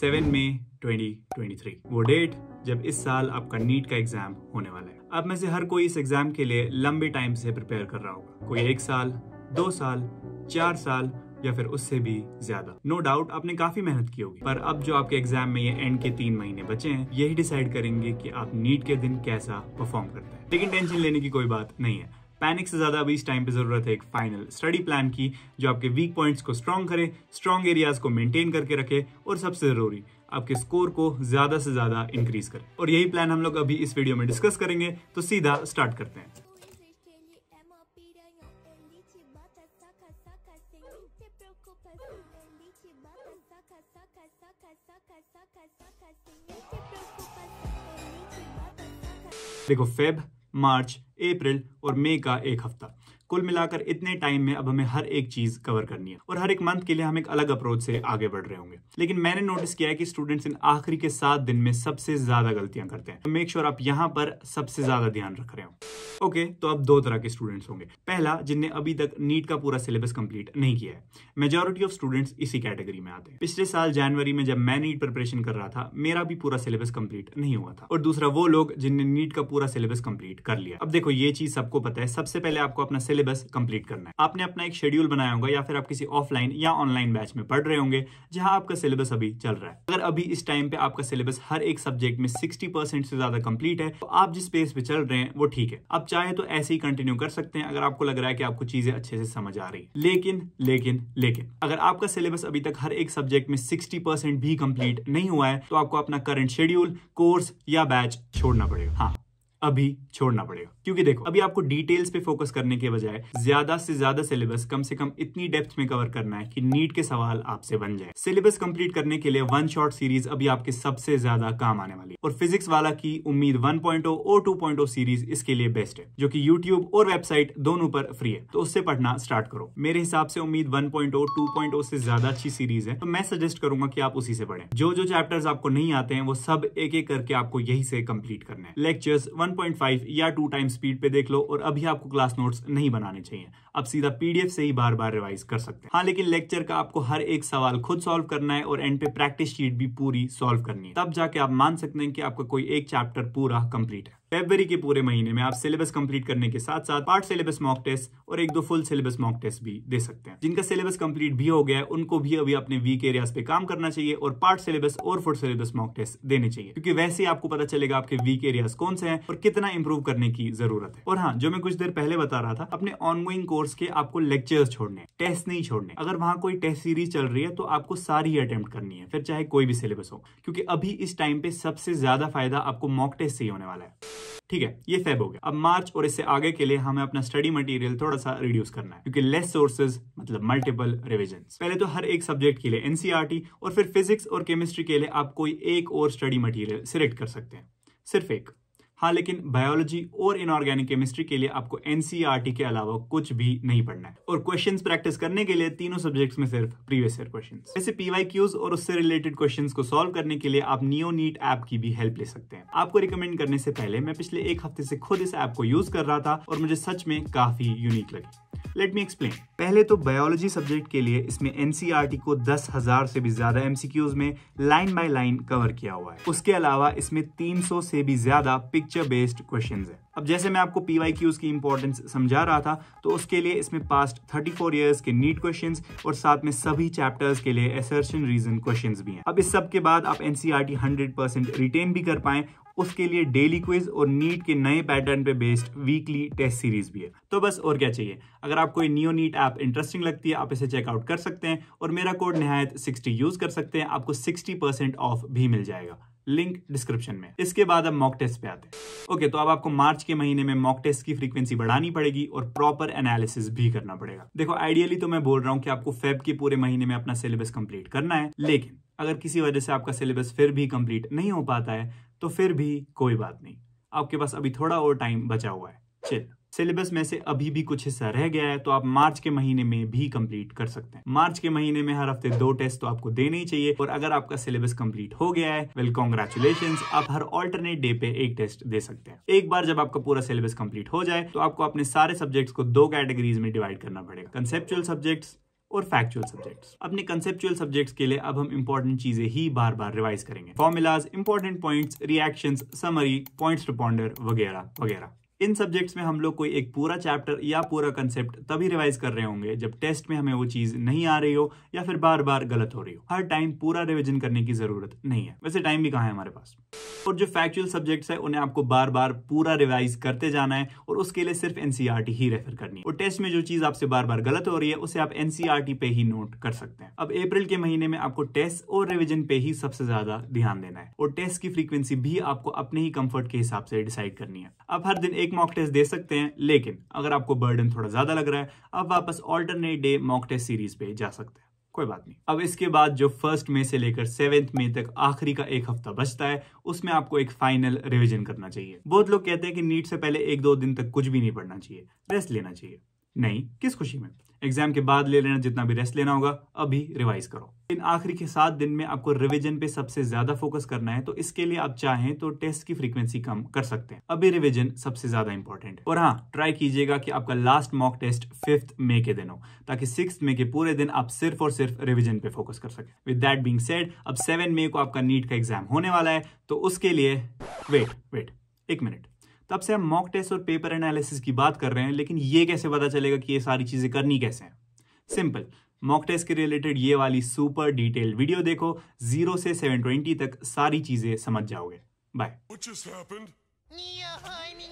seven May three वो date जब इस साल आपका नीट का एग्जाम होने वाला है अब में से हर कोई इस एग्जाम के लिए लंबे टाइम से प्रिपेयर कर रहा होगा कोई एक साल दो साल चार साल या फिर उससे भी ज्यादा नो no डाउट आपने काफी मेहनत की होगी पर अब जो आपके एग्जाम में ये एंड के तीन महीने बचे हैं यही डिसाइड करेंगे कि आप नीट के दिन कैसा परफॉर्म करते हैं लेकिन टेंशन लेने की कोई बात नहीं है पैनिक से ज़्यादा अभी इस टाइम पे ज़रूरत है एक फाइनल स्टडी प्लान की जो आपके वीक पॉइंट्स को स्ट्रॉन्ग करे स्ट्रॉन्ग एरियाज को मेंटेन करके रखे और सबसे ज़रूरी आपके स्कोर को ज़्यादा से ज़्यादा इंक्रीज करे और यही प्लान हम लोग अभी इस वीडियो में डिस्कस करेंगे तो सीधा स्टार्ट करते हैं देखो फेब मार्च अप्रैल और मई का एक हफ्ता कुल मिलाकर इतने टाइम में अब हमें हर एक चीज कवर करनी है और हर एक मंथ के लिए हम एक अलग अप्रोच से आगे बढ़ रहे होंगे लेकिन मैंने नोटिस किया है कि स्टूडेंट्स इन आखिरी के सात दिन में सबसे ज्यादा गलतियां करते हैं तो मेक श्योर आप यहाँ पर सबसे ज्यादा ध्यान रख रहे हो ओके okay, तो अब दो तरह के स्टूडेंट्स होंगे पहला जिनने अभी तक नीट का पूरा सिलेबस कंप्लीट नहीं किया है मेजोरिटी ऑफ स्टूडेंट्स इसी कैटेगरी में आते हैं पिछले साल जनवरी में जब मैं नीट प्रिपरेशन कर रहा था मेरा भी पूरा सिलेबस कंप्लीट नहीं हुआ था और दूसरा वो लोग जिनने नीट का पूरा सिलेबस कंप्लीट कर लिया अब देखो ये चीज सबको पता है सबसे पहले आपको अपना सिलेबस सिलेबस कंप्लीट करना है आपने अपना एक शेड्यूल बनाया होगा या फिर आप किसी ऑफलाइन या ऑनलाइन बैच में पढ़ रहे होंगे जहां आपका सिलेबस अभी चल रहा है अगर अभी इस टाइम पे आपका सिलेबस हर एक सब्जेक्ट में सिक्सटी परसेंट से ज्यादा कम्प्लीट है तो आप जिस पेस पे चल रहे हैं वो ठीक है आप चाहे तो ऐसे ही कंटिन्यू कर सकते हैं अगर आपको लग रहा है कि आपको चीजें अच्छे से समझ आ रही है लेकिन लेकिन लेकिन अगर आपका सिलेबस अभी तक हर एक सब्जेक्ट में सिक्सटी भी कंप्लीट नहीं हुआ है तो आपको अपना करंट शेड्यूल कोर्स या बैच छोड़ना पड़ेगा हाँ अभी छोड़ना पड़ेगा क्योंकि देखो अभी आपको डिटेल्स पे फोकस करने के बजाय ज्यादा से ज्यादा सिलेबस कम से कम इतनी डेप्थ में कवर करना है कि नीट के सवाल आपसे बन जाए सिलेबस कंप्लीट करने के लिए वन शॉट सीरीज अभी आपके सबसे ज्यादा काम आने वाली है और फिजिक्स वाला की उम्मीद 1.0 और 2.0 सीरीज इसके लिए बेस्ट है जो की यूट्यूब और वेबसाइट दोनों पर फ्री है तो उससे पढ़ना स्टार्ट करो मेरे हिसाब से उम्मीद 1.0 पॉइंट से ज्यादा अच्छी सीरीज है तो मैं सजेस्ट करूंगा की आप उसी से पढ़े जो जो चैप्टर्स आपको नहीं आते हैं वो सब एक एक करके आपको यही से कम्प्लीट करना है लेक्चर्स वन 1.5 या 2 टाइम स्पीड पे देख लो और अभी आपको क्लास नोट्स नहीं बनाने चाहिए आप सीधा पीडीएफ से ही बार बार रिवाइज कर सकते हैं हाँ लेकिन लेक्चर का आपको हर एक सवाल खुद सॉल्व करना है और एंड पे प्रैक्टिस शीट भी पूरी सॉल्व करनी है तब जाके आप मान सकते हैं कि आपका कोई एक चैप्टर पूरा कंप्लीट है फेबरी के पूरे महीने में आप सिलेबस कंप्लीट करने के साथ साथ पार्ट सिलेबस मॉक टेस्ट और एक दो फुल सिलेबस मॉक टेस्ट भी दे सकते हैं जिनका सिलेबस कंप्लीट भी हो गया है उनको भी अभी अपने वीक एरियाज पे काम करना चाहिए और पार्ट सिलेबस और फुल सिलेबस मॉक टेस्ट देने चाहिए क्योंकि वैसे ही आपको पता चलेगा आपके वीक एरियाज कौन से हैं और कितना इंप्रूव करने की जरूरत है और हाँ जो मैं कुछ देर पहले बता रहा था अपने ऑनगोइंग कोर्स कोर्स के आपको लेक्चर्स छोड़ने टेस्ट नहीं छोड़ने अगर वहां कोई टेस्ट सीरीज चल रही है तो आपको सारी अटेम्प्ट करनी है फिर चाहे कोई भी सिलेबस हो क्योंकि अभी इस टाइम पे सबसे ज्यादा फायदा आपको मॉक टेस्ट से ही होने वाला है ठीक है ये फेब हो गया अब मार्च और इससे आगे के लिए हमें अपना स्टडी मटेरियल थोड़ा सा रिड्यूस करना है क्योंकि लेस सोर्सेज मतलब मल्टीपल रिविजन पहले तो हर एक सब्जेक्ट के लिए एनसीआरटी e और फिर फिजिक्स और केमिस्ट्री के लिए आप कोई एक और स्टडी मटेरियल सिलेक्ट कर सकते हैं सिर्फ एक हाँ लेकिन बायोलॉजी और इनऑर्गेनिक केमिस्ट्री के लिए आपको एनसीईआरटी e के अलावा कुछ भी नहीं पढ़ना है और क्वेश्चन प्रैक्टिस करने के लिए तीनों सब्जेक्ट्स में सिर्फ प्रीवियस ईयर क्वेश्चन जैसे पीवाईक्यूज और उससे रिलेटेड क्वेश्चन को सॉल्व करने के लिए आप नियो नीट ऐप की भी हेल्प ले सकते हैं आपको रिकमेंड करने से पहले मैं पिछले एक हफ्ते से खुद इस ऐप को यूज कर रहा था और मुझे सच में काफी यूनिक लगी लेट मी एक्सप्लेन पहले तो बायोलॉजी सब्जेक्ट के लिए इसमें एनसीईआरटी e को दस हजार से भी ज्यादा एमसीक्यूज में लाइन बाय लाइन कवर किया हुआ है उसके अलावा इसमें 300 से भी ज्यादा पिक्चर बेस्ड क्वेश्चन है अब जैसे मैं आपको पीवाईक्यूज की इंपॉर्टेंस समझा रहा था तो उसके लिए इसमें पास्ट 34 ईयर्स के नीट क्वेश्चन और साथ में सभी चैप्टर्स के लिए एसर्शन रीजन क्वेश्चन भी हैं अब इस सब के बाद आप एनसीआरटी 100% रिटेन भी कर पाए उसके लिए डेली क्विज और नीट के नए पैटर्न पे बेस्ड वीकली टेस्ट सीरीज भी है तो बस और क्या चाहिए अगर आपको नियो नीट ऐप इंटरेस्टिंग लगती है आप इसे चेकआउट कर सकते हैं और मेरा कोड नहायत सिक्सटी यूज कर सकते हैं आपको सिक्सटी परसेंट ऑफ भी मिल जाएगा लिंक डिस्क्रिप्शन में इसके बाद अब मॉक टेस्ट पे आते हैं ओके okay, तो अब आपको मार्च के महीने में मॉक टेस्ट की फ्रीक्वेंसी बढ़ानी पड़ेगी और प्रॉपर एनालिसिस भी करना पड़ेगा देखो आइडियली तो मैं बोल रहा हूँ कि आपको फेब के पूरे महीने में अपना सिलेबस कंप्लीट करना है लेकिन अगर किसी वजह से आपका सिलेबस फिर भी कंप्लीट नहीं हो पाता है तो फिर भी कोई बात नहीं आपके पास अभी थोड़ा और टाइम बचा हुआ है चिल सिलेबस में से अभी भी कुछ हिस्सा रह गया है तो आप मार्च के महीने में भी कंप्लीट कर सकते हैं मार्च के महीने में हर हफ्ते दो टेस्ट तो आपको देने ही चाहिए और अगर आपका सिलेबस कंप्लीट हो गया है वेल कॉन्ग्रेचुलेशन आप हर ऑल्टरनेट डे पे एक टेस्ट दे सकते हैं एक बार जब आपका पूरा सिलेबस कंप्लीट हो जाए तो आपको अपने सारे सब्जेक्ट्स को दो कैटेगरीज में डिवाइड करना पड़ेगा कंसेप्चुअल सब्जेक्ट्स और फैक्चुअल सब्जेक्ट्स अपने कंसेप्चुअल सब्जेक्ट्स के लिए अब हम इंपॉर्टेंट चीजें ही बार बार रिवाइज करेंगे formulas important points reactions summary points to ponder वगैरह वगैरह इन सब्जेक्ट्स में हम लोग कोई एक पूरा चैप्टर या पूरा कंसेप्ट तभी रिवाइज कर रहे होंगे जब टेस्ट में हमें वो चीज नहीं आ रही हो या फिर बार बार गलत हो रही हो हर टाइम पूरा रिविजन करने की जरूरत नहीं है वैसे टाइम भी कहा है हमारे पास और जो फैक्चुअल सब्जेक्ट्स है उन्हें आपको बार बार पूरा रिवाइज करते जाना है और उसके लिए सिर्फ एनसीआरटी e ही रेफर करनी है और टेस्ट में जो चीज आपसे बार बार गलत हो रही है उसे आप एनसीआरटी e पे ही नोट कर सकते हैं अब अप्रैल के महीने में आपको टेस्ट और रिविजन पे ही सबसे ज्यादा ध्यान देना है और टेस्ट की फ्रीक्वेंसी भी आपको अपने ही कंफर्ट के हिसाब से डिसाइड करनी है अब हर दिन एक एक मॉक टेस्ट दे सकते हैं लेकिन अगर आपको बर्डन थोड़ा ज़्यादा लग रहा है आप वापस alternate day mock test series पे जा सकते हैं कोई बात नहीं अब इसके बाद जो फर्स्ट मई से लेकर सेवेंथ मई तक आखिरी का एक हफ्ता बचता है उसमें आपको एक फाइनल रिविजन करना चाहिए बहुत लोग कहते हैं कि नीट से पहले एक दो दिन तक कुछ भी नहीं पढ़ना चाहिए रेस्ट लेना चाहिए नहीं किस खुशी में एग्जाम के बाद ले लेना जितना भी रेस्ट लेना होगा अभी रिवाइज करो इन आखिरी के सात दिन में आपको रिवीजन पे सबसे ज्यादा फोकस करना है तो इसके लिए आप चाहें तो टेस्ट की फ्रीक्वेंसी कम कर सकते हैं अभी रिवीजन सबसे ज्यादा इंपॉर्टेंट और हाँ ट्राई कीजिएगा कि आपका last mock test fifth May के दिन हो ताकि सिक्स मे के पूरे दिन आप सिर्फ और सिर्फ रिविजन पे फोकस कर सके विद दैट बींग सेड अब सेवन मे को आपका नीट का एग्जाम होने वाला है तो उसके लिए वेट वेट एक मिनट तब से हम मॉक टेस्ट और पेपर एनालिसिस की बात कर रहे हैं लेकिन ये कैसे पता चलेगा कि ये सारी चीज़ें करनी कैसे हैं सिंपल मॉक टेस्ट के रिलेटेड ये वाली सुपर डिटेल वीडियो देखो जीरो से सेवन ट्वेंटी तक सारी चीज़ें समझ जाओगे बाय